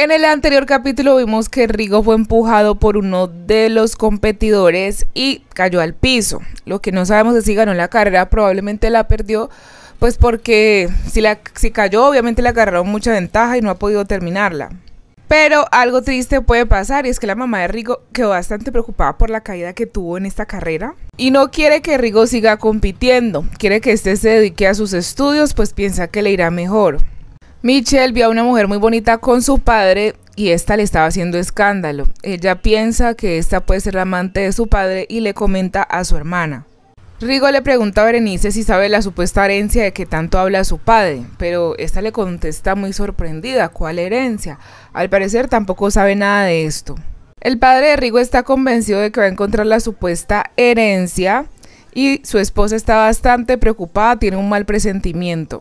En el anterior capítulo vimos que Rigo fue empujado por uno de los competidores y cayó al piso. Lo que no sabemos es si ganó la carrera, probablemente la perdió, pues porque si, la, si cayó obviamente le agarraron mucha ventaja y no ha podido terminarla. Pero algo triste puede pasar y es que la mamá de Rigo quedó bastante preocupada por la caída que tuvo en esta carrera y no quiere que Rigo siga compitiendo, quiere que este se dedique a sus estudios, pues piensa que le irá mejor. Michelle vio a una mujer muy bonita con su padre y esta le estaba haciendo escándalo. Ella piensa que esta puede ser la amante de su padre y le comenta a su hermana. Rigo le pregunta a Berenice si sabe la supuesta herencia de que tanto habla su padre, pero esta le contesta muy sorprendida, ¿cuál herencia? Al parecer tampoco sabe nada de esto. El padre de Rigo está convencido de que va a encontrar la supuesta herencia y su esposa está bastante preocupada, tiene un mal presentimiento.